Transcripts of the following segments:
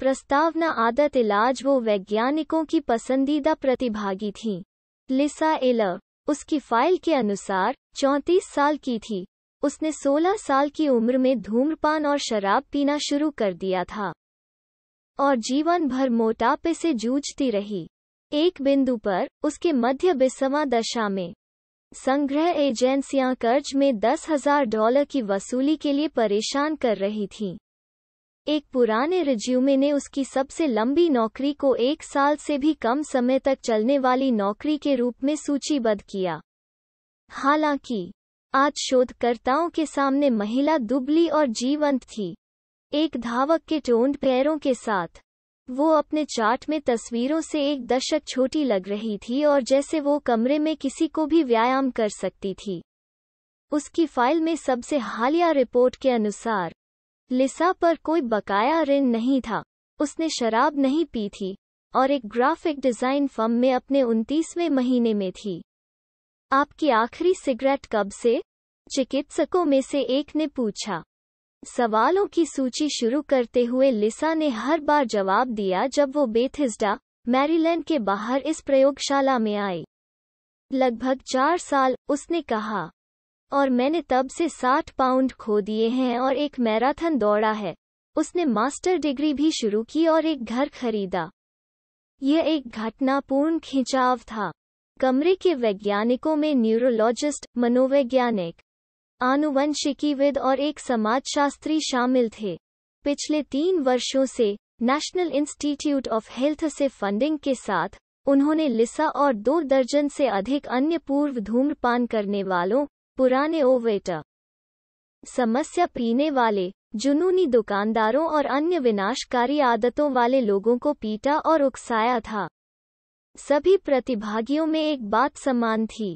प्रस्तावना आदत इलाज वो वैज्ञानिकों की पसंदीदा प्रतिभागी थी लिसा एल उसकी फाइल के अनुसार 34 साल की थी उसने 16 साल की उम्र में धूम्रपान और शराब पीना शुरू कर दिया था और जीवन भर मोटापे से जूझती रही एक बिंदु पर उसके मध्य बिस्वा दशा में संग्रह एजेंसियां कर्ज में दस हजार डॉलर की वसूली के लिए परेशान कर रही थीं। एक पुराने रिज्यूमे ने उसकी सबसे लंबी नौकरी को एक साल से भी कम समय तक चलने वाली नौकरी के रूप में सूचीबद्ध किया हालांकि आज शोधकर्ताओं के सामने महिला दुबली और जीवंत थी एक धावक के टोंड पैरों के साथ वो अपने चार्ट में तस्वीरों से एक दशक छोटी लग रही थी और जैसे वो कमरे में किसी को भी व्यायाम कर सकती थी उसकी फाइल में सबसे हालिया रिपोर्ट के अनुसार लिसा पर कोई बकाया ऋण नहीं था उसने शराब नहीं पी थी और एक ग्राफिक डिजाइन फर्म में अपने उनतीसवें महीने में थी आपकी आखिरी सिगरेट कब से चिकित्सकों में से एक ने पूछा सवालों की सूची शुरू करते हुए लिसा ने हर बार जवाब दिया जब वो बेथिस्डा मैरीलैंड के बाहर इस प्रयोगशाला में आई लगभग चार साल उसने कहा और मैंने तब से 60 पाउंड खो दिए हैं और एक मैराथन दौड़ा है उसने मास्टर डिग्री भी शुरू की और एक घर खरीदा यह एक घटनापूर्ण खिंचाव था कमरे के वैज्ञानिकों में न्यूरोलॉजिस्ट मनोवैज्ञानिक आनुवंशिकीविद और एक समाजशास्त्री शामिल थे पिछले तीन वर्षों से नेशनल इंस्टीट्यूट ऑफ हेल्थ से फंडिंग के साथ उन्होंने लिसा और दो दर्जन से अधिक अन्य पूर्व धूम्रपान करने वालों पुराने ओवेटर समस्या पीने वाले जुनूनी दुकानदारों और अन्य विनाशकारी आदतों वाले लोगों को पीटा और उकसाया था सभी प्रतिभागियों में एक बात समान थी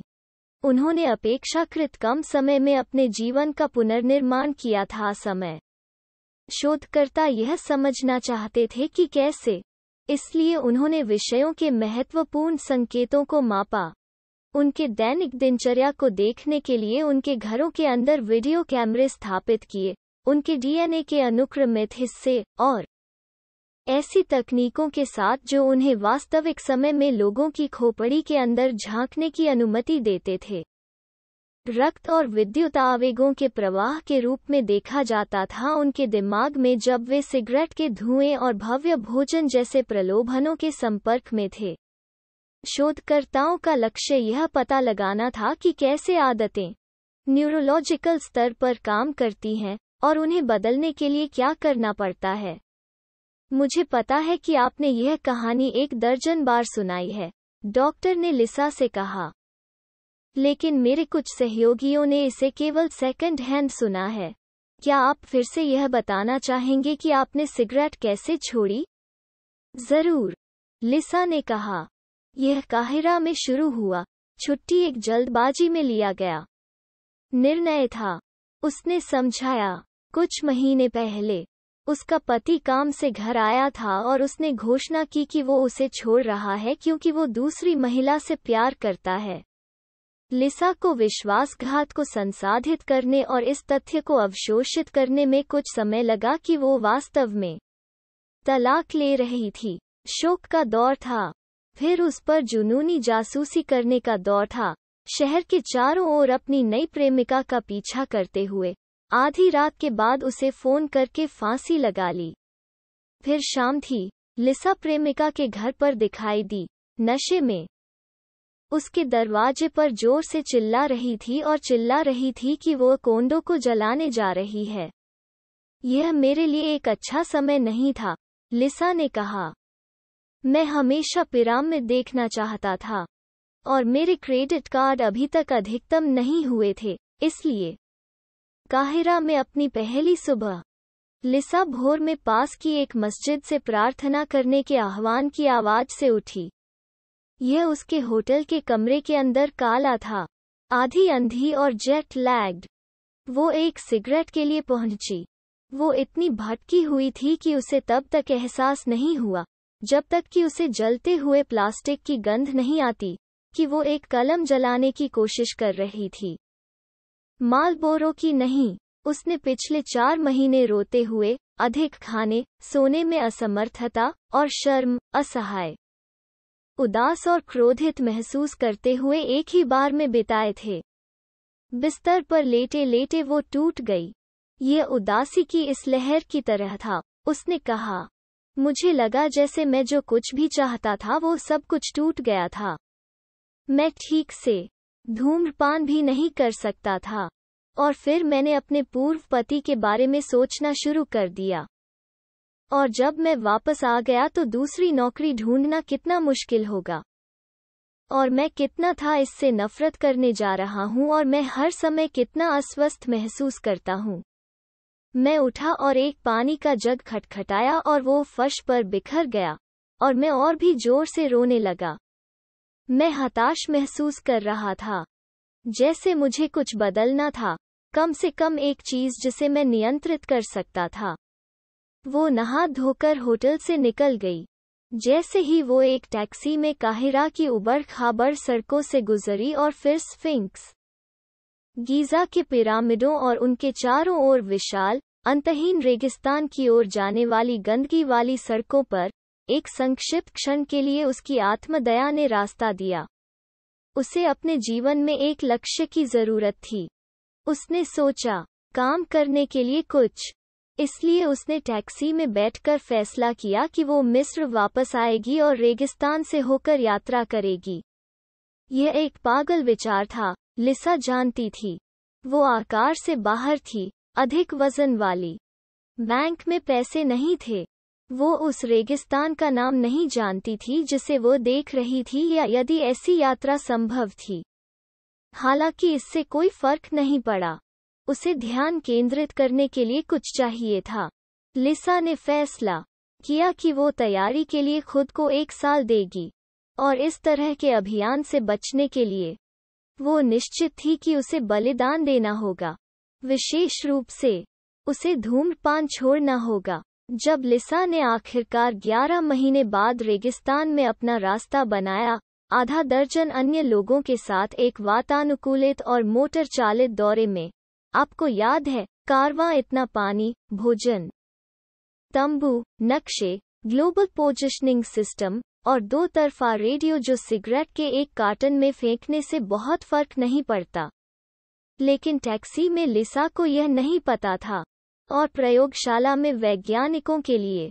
उन्होंने अपेक्षाकृत कम समय में अपने जीवन का पुनर्निर्माण किया था समय शोधकर्ता यह समझना चाहते थे कि कैसे इसलिए उन्होंने विषयों के महत्वपूर्ण संकेतों को मापा उनके दैनिक दिनचर्या को देखने के लिए उनके घरों के अंदर वीडियो कैमरे स्थापित किए उनके डीएनए के अनुक्रमित हिस्से और ऐसी तकनीकों के साथ जो उन्हें वास्तविक समय में लोगों की खोपड़ी के अंदर झांकने की अनुमति देते थे रक्त और विद्युत आवेगों के प्रवाह के रूप में देखा जाता था उनके दिमाग में जब वे सिगरेट के धुएं और भव्य भोजन जैसे प्रलोभनों के संपर्क में थे शोधकर्ताओं का लक्ष्य यह पता लगाना था कि कैसे आदतें न्यूरोलॉजिकल स्तर पर काम करती हैं और उन्हें बदलने के लिए क्या करना पड़ता है मुझे पता है कि आपने यह कहानी एक दर्जन बार सुनाई है डॉक्टर ने लिसा से कहा लेकिन मेरे कुछ सहयोगियों ने इसे केवल सेकंड हैंड सुना है क्या आप फिर से यह बताना चाहेंगे कि आपने सिगरेट कैसे छोड़ी जरूर लिसा ने कहा यह काहिरा में शुरू हुआ छुट्टी एक जल्दबाजी में लिया गया निर्णय था उसने समझाया कुछ महीने पहले उसका पति काम से घर आया था और उसने घोषणा की कि वो उसे छोड़ रहा है क्योंकि वो दूसरी महिला से प्यार करता है लिसा को विश्वासघात को संसाधित करने और इस तथ्य को अवशोषित करने में कुछ समय लगा कि वो वास्तव में तलाक ले रही थी शोक का दौर था फिर उस पर जुनूनी जासूसी करने का दौर था शहर के चारों ओर अपनी नई प्रेमिका का पीछा करते हुए आधी रात के बाद उसे फोन करके फांसी लगा ली फिर शाम थी लिसा प्रेमिका के घर पर दिखाई दी नशे में उसके दरवाजे पर जोर से चिल्ला रही थी और चिल्ला रही थी कि वो कोंडो को जलाने जा रही है यह मेरे लिए एक अच्छा समय नहीं था लिसा ने कहा मैं हमेशा पिराम में देखना चाहता था और मेरे क्रेडिट कार्ड अभी तक अधिकतम नहीं हुए थे इसलिए काहिरा में अपनी पहली सुबह लिसा भोर में पास की एक मस्जिद से प्रार्थना करने के आह्वान की आवाज से उठी यह उसके होटल के कमरे के अंदर काला था आधी अंधी और जेट लैग्ड वो एक सिगरेट के लिए पहुंची वो इतनी भटकी हुई थी कि उसे तब तक एहसास नहीं हुआ जब तक कि उसे जलते हुए प्लास्टिक की गंध नहीं आती कि वो एक कलम जलाने की कोशिश कर रही थी मालबोरो की नहीं उसने पिछले चार महीने रोते हुए अधिक खाने सोने में असमर्थता और शर्म असहाय उदास और क्रोधित महसूस करते हुए एक ही बार में बिताए थे बिस्तर पर लेटे लेटे वो टूट गई ये उदासी की इस लहर की तरह था उसने कहा मुझे लगा जैसे मैं जो कुछ भी चाहता था वो सब कुछ टूट गया था मैं ठीक से धूम्रपान भी नहीं कर सकता था और फिर मैंने अपने पूर्व पति के बारे में सोचना शुरू कर दिया और जब मैं वापस आ गया तो दूसरी नौकरी ढूंढना कितना मुश्किल होगा और मैं कितना था इससे नफरत करने जा रहा हूं और मैं हर समय कितना अस्वस्थ महसूस करता हूं मैं उठा और एक पानी का जग खटखटाया और वो फर्श पर बिखर गया और मैं और भी जोर से रोने लगा मैं हताश महसूस कर रहा था जैसे मुझे कुछ बदलना था कम से कम एक चीज जिसे मैं नियंत्रित कर सकता था वो नहा धोकर होटल से निकल गई जैसे ही वो एक टैक्सी में काहिरा की उबड़ खाबड़ सड़कों से गुजरी और फिर स्फिंक्स गीजा के पिरामिडों और उनके चारों ओर विशाल अंतहीन रेगिस्तान की ओर जाने वाली गंदगी वाली सड़कों पर एक संक्षिप्त क्षण के लिए उसकी आत्मदया ने रास्ता दिया उसे अपने जीवन में एक लक्ष्य की जरूरत थी उसने सोचा काम करने के लिए कुछ इसलिए उसने टैक्सी में बैठकर फैसला किया कि वो मिस्र वापस आएगी और रेगिस्तान से होकर यात्रा करेगी यह एक पागल विचार था लिसा जानती थी वो आकार से बाहर थी अधिक वजन वाली बैंक में पैसे नहीं थे वो उस रेगिस्तान का नाम नहीं जानती थी जिसे वो देख रही थी या यदि ऐसी यात्रा संभव थी हालांकि इससे कोई फर्क नहीं पड़ा उसे ध्यान केंद्रित करने के लिए कुछ चाहिए था लिसा ने फैसला किया कि वो तैयारी के लिए खुद को एक साल देगी और इस तरह के अभियान से बचने के लिए वो निश्चित थी कि उसे बलिदान देना होगा विशेष रूप से उसे धूम्रपान छोड़ना होगा जब लिसा ने आखिरकार 11 महीने बाद रेगिस्तान में अपना रास्ता बनाया आधा दर्जन अन्य लोगों के साथ एक वातानुकूलित और मोटर चालित दौरे में आपको याद है कारवां इतना पानी भोजन तंबू नक्शे ग्लोबल पोजिशनिंग सिस्टम और दो तरफा रेडियो जो सिगरेट के एक कार्टन में फेंकने से बहुत फर्क नहीं पड़ता लेकिन टैक्सी में लिसा को यह नहीं पता था और प्रयोगशाला में वैज्ञानिकों के लिए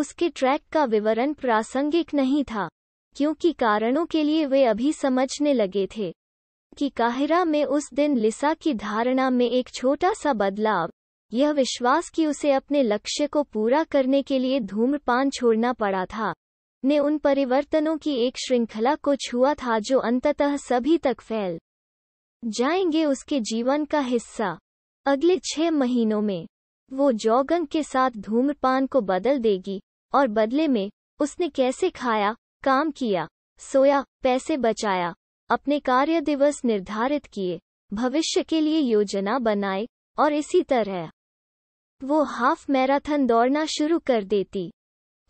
उसके ट्रैक का विवरण प्रासंगिक नहीं था क्योंकि कारणों के लिए वे अभी समझने लगे थे कि काहिरा में उस दिन लिसा की धारणा में एक छोटा सा बदलाव यह विश्वास कि उसे अपने लक्ष्य को पूरा करने के लिए धूम्रपान छोड़ना पड़ा था ने उन परिवर्तनों की एक श्रृंखला को छुआ था जो अंततः सभी तक फैल जाएंगे उसके जीवन का हिस्सा अगले छह महीनों में वो जौगंग के साथ धूम्रपान को बदल देगी और बदले में उसने कैसे खाया काम किया सोया पैसे बचाया अपने कार्य दिवस निर्धारित किए भविष्य के लिए योजना बनाए और इसी तरह वो हाफ मैराथन दौड़ना शुरू कर देती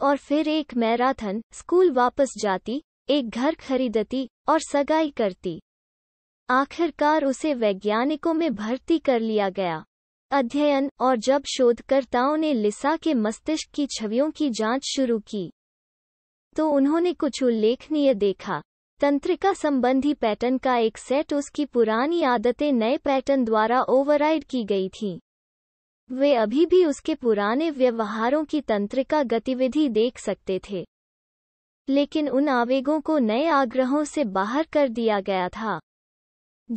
और फिर एक मैराथन स्कूल वापस जाती एक घर खरीदती और सगाई करती आखिरकार उसे वैज्ञानिकों में भर्ती कर लिया गया अध्ययन और जब शोधकर्ताओं ने लिसा के मस्तिष्क की छवियों की जांच शुरू की तो उन्होंने कुछ उल्लेखनीय देखा तंत्रिका संबंधी पैटर्न का एक सेट उसकी पुरानी आदतें नए पैटर्न द्वारा ओवरराइड की गई थीं। वे अभी भी उसके पुराने व्यवहारों की तंत्रिका गतिविधि देख सकते थे लेकिन उन आवेगों को नए आग्रहों से बाहर कर दिया गया था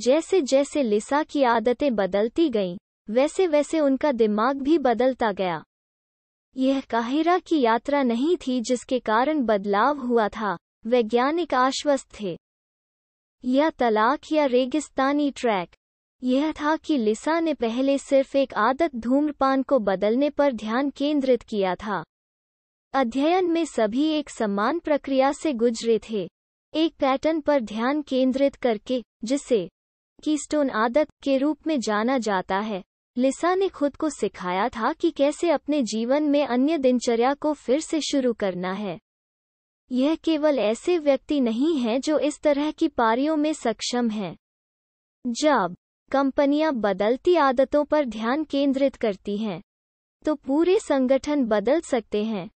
जैसे जैसे लिसा की आदतें बदलती गईं, वैसे वैसे उनका दिमाग भी बदलता गया यह काहिरा की यात्रा नहीं थी जिसके कारण बदलाव हुआ था वैज्ञानिक आश्वस्त थे यह तलाक या रेगिस्तानी ट्रैक यह था कि लिसा ने पहले सिर्फ एक आदत धूम्रपान को बदलने पर ध्यान केंद्रित किया था अध्ययन में सभी एक समान प्रक्रिया से गुजरे थे एक पैटर्न पर ध्यान केंद्रित करके जिसे कीस्टोन आदत के रूप में जाना जाता है लिसा ने खुद को सिखाया था कि कैसे अपने जीवन में अन्य दिनचर्या को फिर से शुरू करना है यह केवल ऐसे व्यक्ति नहीं हैं जो इस तरह की पारियों में सक्षम हैं जब कंपनियां बदलती आदतों पर ध्यान केंद्रित करती हैं तो पूरे संगठन बदल सकते हैं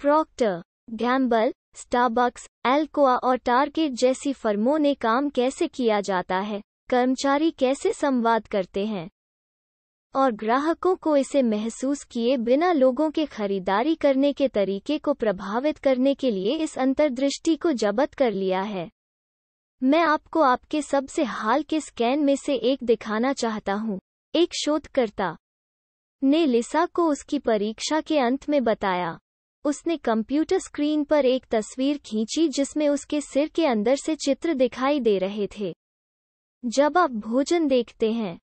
प्रॉक्टर गैम्बल स्टारबक्स एल्कोआ और टारगेट जैसी फर्मों ने काम कैसे किया जाता है कर्मचारी कैसे संवाद करते हैं और ग्राहकों को इसे महसूस किए बिना लोगों के खरीदारी करने के तरीके को प्रभावित करने के लिए इस अंतर्दृष्टि को जबत कर लिया है मैं आपको आपके सबसे हाल के स्कैन में से एक दिखाना चाहता हूँ एक शोधकर्ता ने लिसा को उसकी परीक्षा के अंत में बताया उसने कंप्यूटर स्क्रीन पर एक तस्वीर खींची जिसमें उसके सिर के अंदर से चित्र दिखाई दे रहे थे जब आप भोजन देखते हैं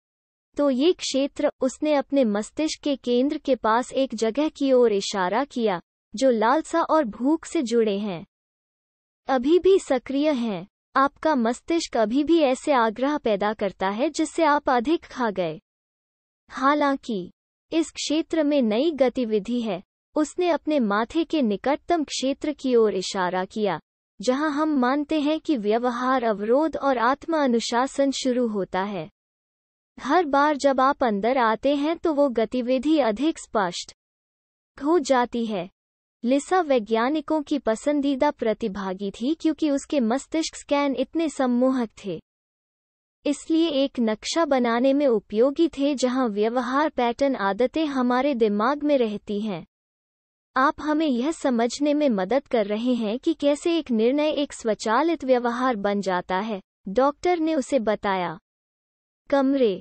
तो ये क्षेत्र उसने अपने मस्तिष्क के केंद्र के पास एक जगह की ओर इशारा किया जो लालसा और भूख से जुड़े हैं अभी भी सक्रिय हैं आपका मस्तिष्क अभी भी ऐसे आग्रह पैदा करता है जिससे आप अधिक खा गए हालांकि इस क्षेत्र में नई गतिविधि है उसने अपने माथे के निकटतम क्षेत्र की ओर इशारा किया जहां हम मानते हैं कि व्यवहार अवरोध और आत्म अनुशासन शुरू होता है हर बार जब आप अंदर आते हैं तो वो गतिविधि अधिक स्पष्ट हो जाती है लिसा वैज्ञानिकों की पसंदीदा प्रतिभागी थी क्योंकि उसके मस्तिष्क स्कैन इतने सम्मोहक थे इसलिए एक नक्शा बनाने में उपयोगी थे जहां व्यवहार पैटर्न आदतें हमारे दिमाग में रहती हैं आप हमें यह समझने में मदद कर रहे हैं कि कैसे एक निर्णय एक स्वचालित व्यवहार बन जाता है डॉक्टर ने उसे बताया कमरे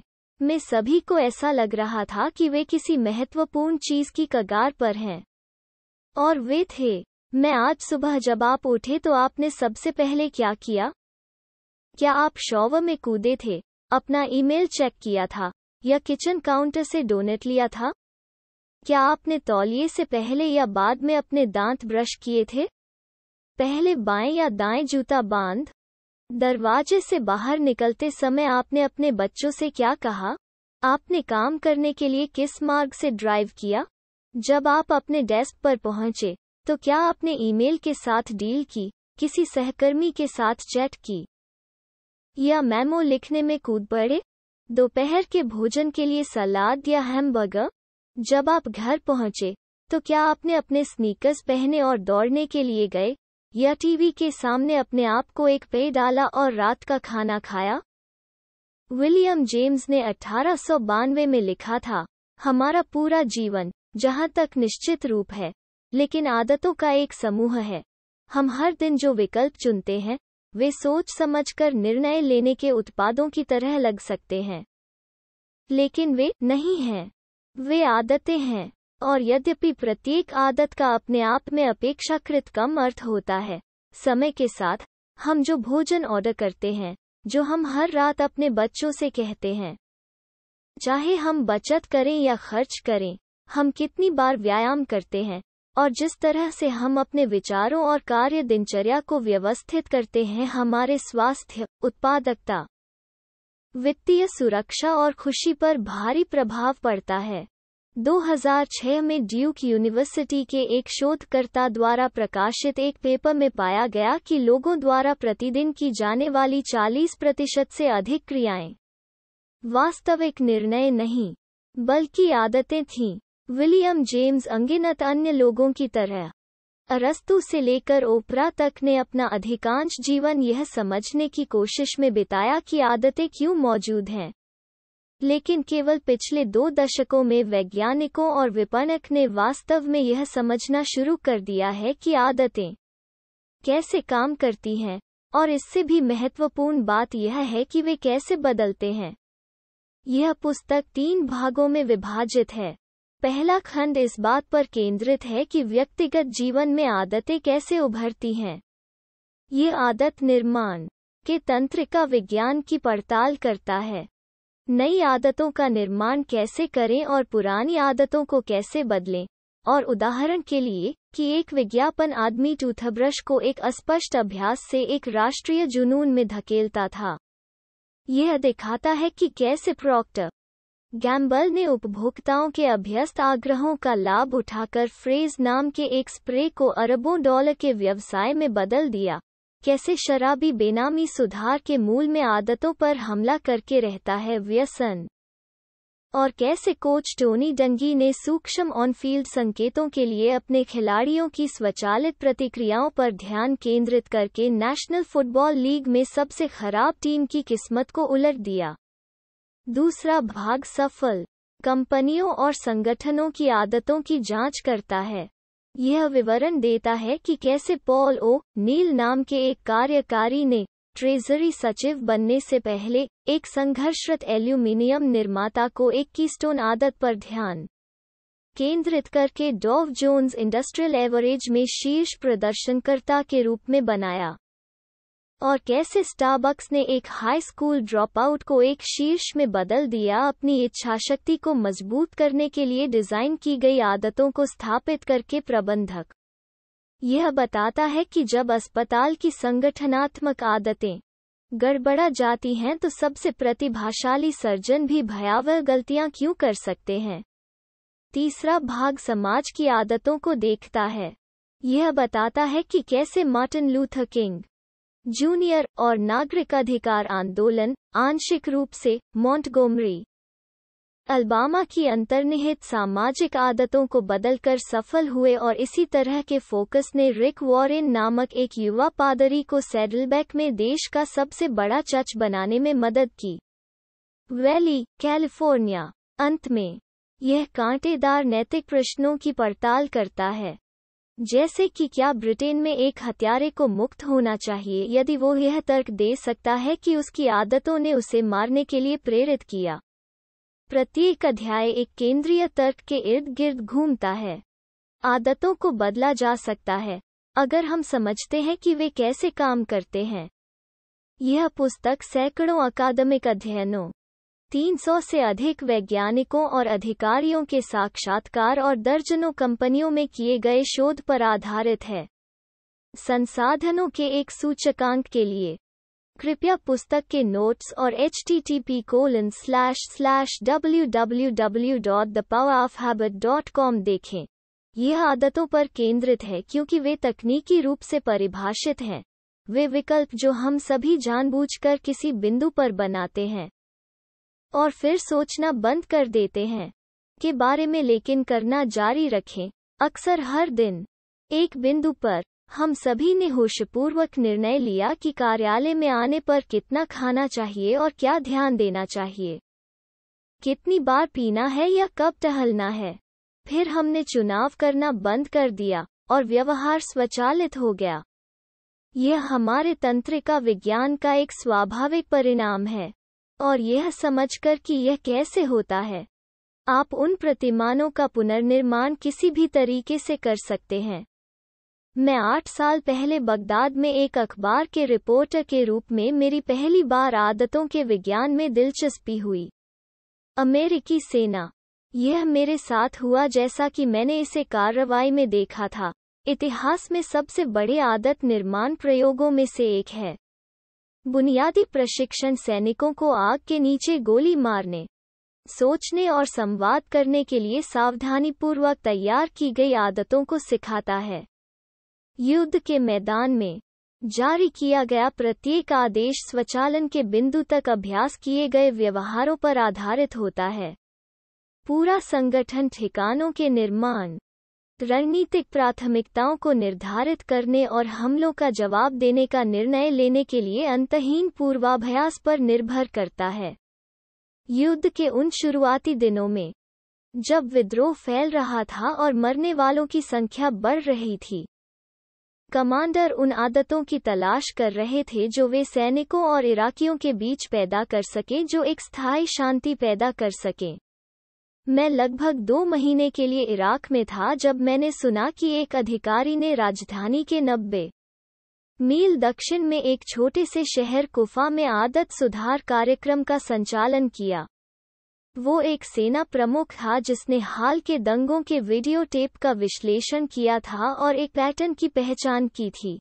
में सभी को ऐसा लग रहा था कि वे किसी महत्वपूर्ण चीज की कगार पर हैं और वे थे मैं आज सुबह जब आप उठे तो आपने सबसे पहले क्या किया क्या आप शॉव में कूदे थे अपना ईमेल चेक किया था या किचन काउंटर से डोनेट लिया था क्या आपने तौलिए से पहले या बाद में अपने दांत ब्रश किए थे पहले बाएं या दाएं जूता बांध दरवाजे से बाहर निकलते समय आपने अपने बच्चों से क्या कहा आपने काम करने के लिए किस मार्ग से ड्राइव किया जब आप अपने डेस्क पर पहुंचे तो क्या आपने ईमेल के साथ डील की किसी सहकर्मी के साथ चैट की या मेमो लिखने में कूद पड़े दोपहर के भोजन के लिए सलाद या हैमबर्गर जब आप घर पहुंचे तो क्या आपने अपने स्नीकर्स पहने और दौड़ने के लिए गए या टीवी के सामने अपने आप को एक पेय डाला और रात का खाना खाया विलियम जेम्स ने अठारह में लिखा था हमारा पूरा जीवन जहां तक निश्चित रूप है लेकिन आदतों का एक समूह है हम हर दिन जो विकल्प चुनते हैं वे सोच समझकर निर्णय लेने के उत्पादों की तरह लग सकते हैं लेकिन वे नहीं हैं वे आदतें हैं और यद्यपि प्रत्येक आदत का अपने आप में अपेक्षाकृत कम अर्थ होता है समय के साथ हम जो भोजन ऑर्डर करते हैं जो हम हर रात अपने बच्चों से कहते हैं चाहे हम बचत करें या खर्च करें हम कितनी बार व्यायाम करते हैं और जिस तरह से हम अपने विचारों और कार्य दिनचर्या को व्यवस्थित करते हैं हमारे स्वास्थ्य उत्पादकता वित्तीय सुरक्षा और खुशी पर भारी प्रभाव पड़ता है 2006 में ड्यूक यूनिवर्सिटी के एक शोधकर्ता द्वारा प्रकाशित एक पेपर में पाया गया कि लोगों द्वारा प्रतिदिन की जाने वाली 40 प्रतिशत से अधिक क्रियाएं वास्तविक निर्णय नहीं बल्कि आदतें थीं विलियम जेम्स अंगिनत अन्य लोगों की तरह अरस्तु से लेकर ओपरा तक ने अपना अधिकांश जीवन यह समझने की कोशिश में बिताया कि आदतें क्यों मौजूद हैं लेकिन केवल पिछले दो दशकों में वैज्ञानिकों और विपणक ने वास्तव में यह समझना शुरू कर दिया है कि आदतें कैसे काम करती हैं और इससे भी महत्वपूर्ण बात यह है कि वे कैसे बदलते हैं यह पुस्तक तीन भागों में विभाजित है पहला खंड इस बात पर केंद्रित है कि व्यक्तिगत जीवन में आदतें कैसे उभरती हैं ये आदत निर्माण के तंत्रिका विज्ञान की पड़ताल करता है नई आदतों का निर्माण कैसे करें और पुरानी आदतों को कैसे बदलें और उदाहरण के लिए कि एक विज्ञापन आदमी टूथब्रश को एक अस्पष्ट अभ्यास से एक राष्ट्रीय जुनून में धकेलता था यह दिखाता है कि कैसे प्रॉक्टर गैम्बल ने उपभोक्ताओं के अभ्यस्त आग्रहों का लाभ उठाकर फ्रेज नाम के एक स्प्रे को अरबों डॉलर के व्यवसाय में बदल दिया कैसे शराबी बेनामी सुधार के मूल में आदतों पर हमला करके रहता है व्यसन और कैसे कोच टोनी डंगी ने सूक्ष्म ऑनफील्ड संकेतों के लिए अपने खिलाड़ियों की स्वचालित प्रतिक्रियाओं पर ध्यान केंद्रित करके नेशनल फुटबॉल लीग में सबसे खराब टीम की किस्मत को उलट दिया दूसरा भाग सफल कंपनियों और संगठनों की आदतों की जांच करता है यह विवरण देता है कि कैसे पॉल ओ नील नाम के एक कार्यकारी ने ट्रेजरी सचिव बनने से पहले एक संघर्षरत एल्यूमिनियम निर्माता को एक कीस्टोन आदत पर ध्यान केंद्रित करके डॉव जोन्स इंडस्ट्रियल एवरेज में शीर्ष प्रदर्शनकर्ता के रूप में बनाया और कैसे स्टारबक्स ने एक हाई स्कूल ड्रॉपआउट को एक शीर्ष में बदल दिया अपनी इच्छाशक्ति को मजबूत करने के लिए डिजाइन की गई आदतों को स्थापित करके प्रबंधक यह बताता है कि जब अस्पताल की संगठनात्मक आदतें गड़बड़ा जाती हैं तो सबसे प्रतिभाशाली सर्जन भी भयावह गलतियां क्यों कर सकते हैं तीसरा भाग समाज की आदतों को देखता है यह बताता है कि कैसे मार्टिन लूथर किंग जूनियर और नागरिक अधिकार आंदोलन आंशिक रूप से मॉन्टगोमरी अल्बामा की अंतर्निहित सामाजिक आदतों को बदलकर सफल हुए और इसी तरह के फोकस ने रिक वॉरेन नामक एक युवा पादरी को सैडलबैक में देश का सबसे बड़ा चर्च बनाने में मदद की वैली कैलिफोर्निया अंत में यह कांटेदार नैतिक प्रश्नों की पड़ताल करता है जैसे कि क्या ब्रिटेन में एक हत्यारे को मुक्त होना चाहिए यदि वो यह तर्क दे सकता है कि उसकी आदतों ने उसे मारने के लिए प्रेरित किया प्रत्येक अध्याय एक केंद्रीय तर्क के इर्द गिर्द घूमता है आदतों को बदला जा सकता है अगर हम समझते हैं कि वे कैसे काम करते हैं यह पुस्तक सैकड़ों अकादमिक अध्ययनों 300 से अधिक वैज्ञानिकों और अधिकारियों के साक्षात्कार और दर्जनों कंपनियों में किए गए शोध पर आधारित है संसाधनों के एक सूचकांक के लिए कृपया पुस्तक के नोट्स और H T T P colon slash slash W W W dot the power of habit dot com देखें यह आदतों पर केंद्रित है क्योंकि वे तकनीकी रूप से परिभाषित हैं वे विकल्प जो हम सभी जानबूझकर किसी बिंदु पर बनाते हैं और फिर सोचना बंद कर देते हैं के बारे में लेकिन करना जारी रखें अक्सर हर दिन एक बिंदु पर हम सभी ने होशपूर्वक निर्णय लिया कि कार्यालय में आने पर कितना खाना चाहिए और क्या ध्यान देना चाहिए कितनी बार पीना है या कब टहलना है फिर हमने चुनाव करना बंद कर दिया और व्यवहार स्वचालित हो गया यह हमारे तंत्रिका विज्ञान का एक स्वाभाविक परिणाम है और यह समझकर कि यह कैसे होता है आप उन प्रतिमानों का पुनर्निर्माण किसी भी तरीके से कर सकते हैं मैं आठ साल पहले बगदाद में एक अखबार के रिपोर्टर के रूप में मेरी पहली बार आदतों के विज्ञान में दिलचस्पी हुई अमेरिकी सेना यह मेरे साथ हुआ जैसा कि मैंने इसे कार्रवाई में देखा था इतिहास में सबसे बड़े आदत निर्माण प्रयोगों में से एक है बुनियादी प्रशिक्षण सैनिकों को आग के नीचे गोली मारने सोचने और संवाद करने के लिए सावधानीपूर्वक तैयार की गई आदतों को सिखाता है युद्ध के मैदान में जारी किया गया प्रत्येक आदेश स्वचालन के बिंदु तक अभ्यास किए गए व्यवहारों पर आधारित होता है पूरा संगठन ठिकानों के निर्माण रणनीतिक प्राथमिकताओं को निर्धारित करने और हमलों का जवाब देने का निर्णय लेने के लिए अंतहीन पूर्वाभ्यास पर निर्भर करता है युद्ध के उन शुरुआती दिनों में जब विद्रोह फैल रहा था और मरने वालों की संख्या बढ़ रही थी कमांडर उन आदतों की तलाश कर रहे थे जो वे सैनिकों और इराकियों के बीच पैदा कर सकें जो एक स्थायी शांति पैदा कर सकें मैं लगभग दो महीने के लिए इराक में था जब मैंने सुना कि एक अधिकारी ने राजधानी के नब्बे मील दक्षिण में एक छोटे से शहर कुफा में आदत सुधार कार्यक्रम का संचालन किया वो एक सेना प्रमुख था जिसने हाल के दंगों के वीडियो टेप का विश्लेषण किया था और एक पैटर्न की पहचान की थी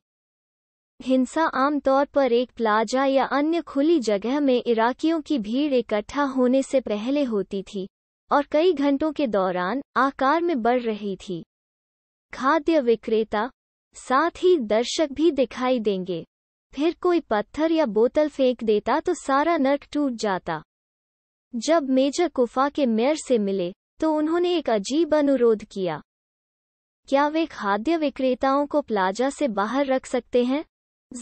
हिंसा आमतौर पर एक प्लाजा या अन्य खुली जगह में इराकियों की भीड़ इकट्ठा होने से पहले होती थी और कई घंटों के दौरान आकार में बढ़ रही थी खाद्य विक्रेता साथ ही दर्शक भी दिखाई देंगे फिर कोई पत्थर या बोतल फेंक देता तो सारा नर्क टूट जाता जब मेजर कुफा के मेयर से मिले तो उन्होंने एक अजीब अनुरोध किया क्या वे खाद्य विक्रेताओं को प्लाजा से बाहर रख सकते हैं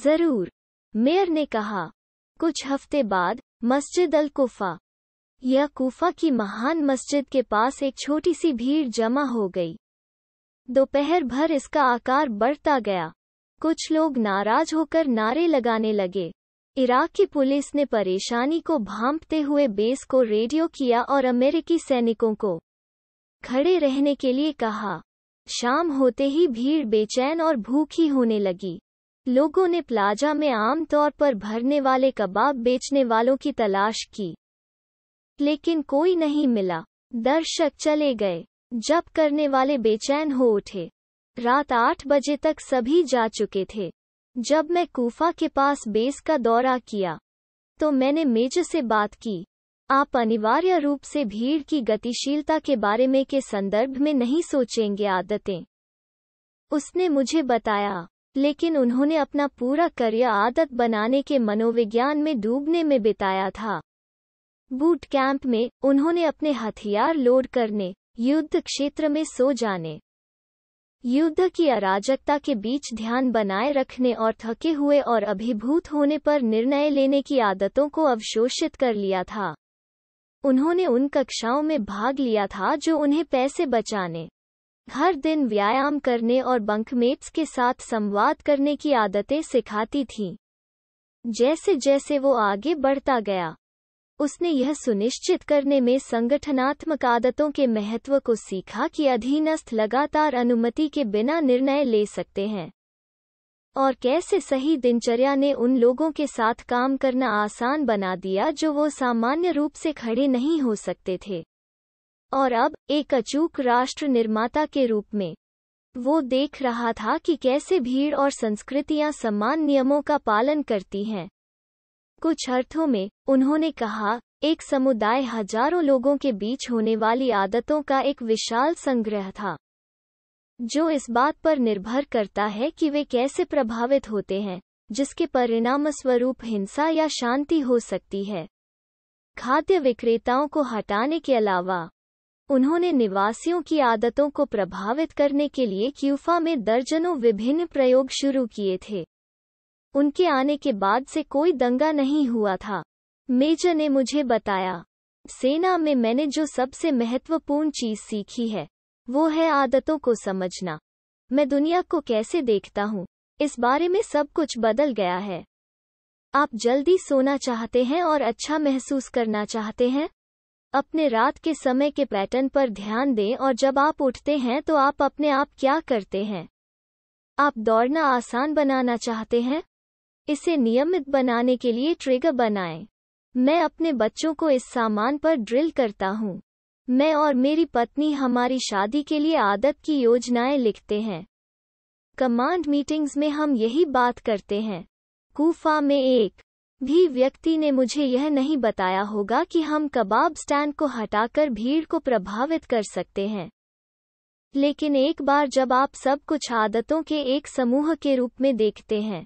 जरूर मेयर ने कहा कुछ हफ्ते बाद मस्जिद अल कुफा यह कोफा की महान मस्जिद के पास एक छोटी सी भीड़ जमा हो गई दोपहर भर इसका आकार बढ़ता गया कुछ लोग नाराज होकर नारे लगाने लगे इराक की पुलिस ने परेशानी को भांपते हुए बेस को रेडियो किया और अमेरिकी सैनिकों को खड़े रहने के लिए कहा शाम होते ही भीड़ बेचैन और भूखी होने लगी लोगों ने प्लाजा में आमतौर पर भरने वाले कबाब बेचने वालों की तलाश की लेकिन कोई नहीं मिला दर्शक चले गए जब करने वाले बेचैन हो उठे रात आठ बजे तक सभी जा चुके थे जब मैं कोफा के पास बेस का दौरा किया तो मैंने मेज से बात की आप अनिवार्य रूप से भीड़ की गतिशीलता के बारे में के संदर्भ में नहीं सोचेंगे आदतें उसने मुझे बताया लेकिन उन्होंने अपना पूरा करियर आदत बनाने के मनोविज्ञान में डूबने में बिताया था बूट कैंप में उन्होंने अपने हथियार लोड करने युद्ध क्षेत्र में सो जाने युद्ध की अराजकता के बीच ध्यान बनाए रखने और थके हुए और अभिभूत होने पर निर्णय लेने की आदतों को अवशोषित कर लिया था उन्होंने उन कक्षाओं में भाग लिया था जो उन्हें पैसे बचाने हर दिन व्यायाम करने और बंकमेट्स के साथ संवाद करने की आदतें सिखाती थीं। जैसे जैसे वो आगे बढ़ता गया उसने यह सुनिश्चित करने में संगठनात्मक आदतों के महत्व को सीखा कि अधीनस्थ लगातार अनुमति के बिना निर्णय ले सकते हैं और कैसे सही दिनचर्या ने उन लोगों के साथ काम करना आसान बना दिया जो वो सामान्य रूप से खड़े नहीं हो सकते थे और अब एक अचूक राष्ट्र निर्माता के रूप में वो देख रहा था कि कैसे भीड़ और संस्कृतियां समान नियमों का पालन करती हैं कुछ अर्थों में उन्होंने कहा एक समुदाय हजारों लोगों के बीच होने वाली आदतों का एक विशाल संग्रह था जो इस बात पर निर्भर करता है कि वे कैसे प्रभावित होते हैं जिसके परिणामस्वरूप हिंसा या शांति हो सकती है खाद्य विक्रेताओं को हटाने के अलावा उन्होंने निवासियों की आदतों को प्रभावित करने के लिए क्यूफा में दर्जनों विभिन्न प्रयोग शुरू किए थे उनके आने के बाद से कोई दंगा नहीं हुआ था मेजर ने मुझे बताया सेना में मैंने जो सबसे महत्वपूर्ण चीज सीखी है वो है आदतों को समझना मैं दुनिया को कैसे देखता हूँ इस बारे में सब कुछ बदल गया है आप जल्दी सोना चाहते हैं और अच्छा महसूस करना चाहते हैं अपने रात के समय के पैटर्न पर ध्यान दें और जब आप उठते हैं तो आप अपने आप क्या करते हैं आप दौड़ना आसान बनाना चाहते हैं इसे नियमित बनाने के लिए ट्रिगर बनाएं। मैं अपने बच्चों को इस सामान पर ड्रिल करता हूँ मैं और मेरी पत्नी हमारी शादी के लिए आदत की योजनाएं लिखते हैं कमांड मीटिंग्स में हम यही बात करते हैं कूफा में एक भी व्यक्ति ने मुझे यह नहीं बताया होगा कि हम कबाब स्टैंड को हटाकर भीड़ को प्रभावित कर सकते हैं लेकिन एक बार जब आप सब कुछ आदतों के एक समूह के रूप में देखते हैं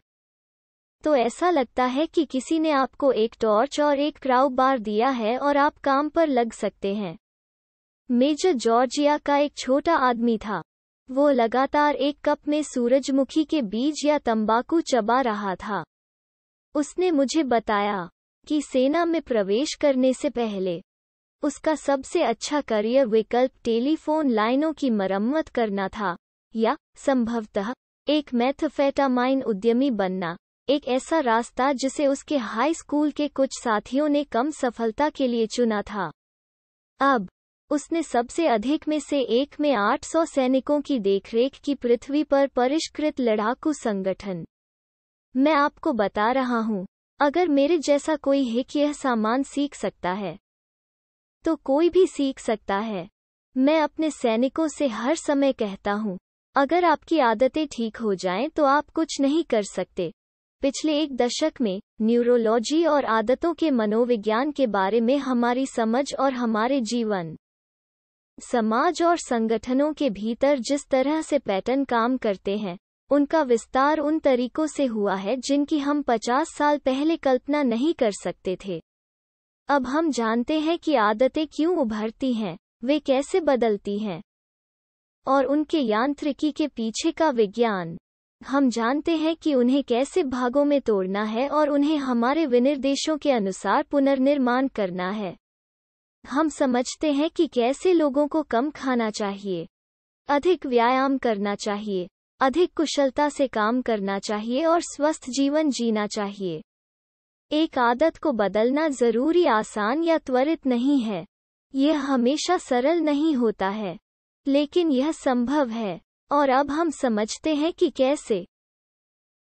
तो ऐसा लगता है कि किसी ने आपको एक टॉर्च और एक क्राउ बार दिया है और आप काम पर लग सकते हैं मेजर जॉर्जिया का एक छोटा आदमी था वो लगातार एक कप में सूरजमुखी के बीज या तंबाकू चबा रहा था उसने मुझे बताया कि सेना में प्रवेश करने से पहले उसका सबसे अच्छा करियर विकल्प टेलीफोन लाइनों की मरम्मत करना था या संभवतः एक मैथफेटामाइन उद्यमी बनना एक ऐसा रास्ता जिसे उसके हाई स्कूल के कुछ साथियों ने कम सफलता के लिए चुना था अब उसने सबसे अधिक में से एक में 800 सैनिकों की देखरेख की पृथ्वी पर परिष्कृत लड़ाकू संगठन मैं आपको बता रहा हूँ अगर मेरे जैसा कोई हिक यह सामान सीख सकता है तो कोई भी सीख सकता है मैं अपने सैनिकों से हर समय कहता हूँ अगर आपकी आदतें ठीक हो जाएं तो आप कुछ नहीं कर सकते पिछले एक दशक में न्यूरोलॉजी और आदतों के मनोविज्ञान के बारे में हमारी समझ और हमारे जीवन समाज और संगठनों के भीतर जिस तरह से पैटर्न काम करते हैं उनका विस्तार उन तरीकों से हुआ है जिनकी हम 50 साल पहले कल्पना नहीं कर सकते थे अब हम जानते हैं कि आदतें क्यों उभरती हैं वे कैसे बदलती हैं और उनके यांत्रिकी के पीछे का विज्ञान हम जानते हैं कि उन्हें कैसे भागों में तोड़ना है और उन्हें हमारे विनिर्देशों के अनुसार पुनर्निर्माण करना है हम समझते हैं कि कैसे लोगों को कम खाना चाहिए अधिक व्यायाम करना चाहिए अधिक कुशलता से काम करना चाहिए और स्वस्थ जीवन जीना चाहिए एक आदत को बदलना जरूरी आसान या त्वरित नहीं है यह हमेशा सरल नहीं होता है लेकिन यह संभव है और अब हम समझते हैं कि कैसे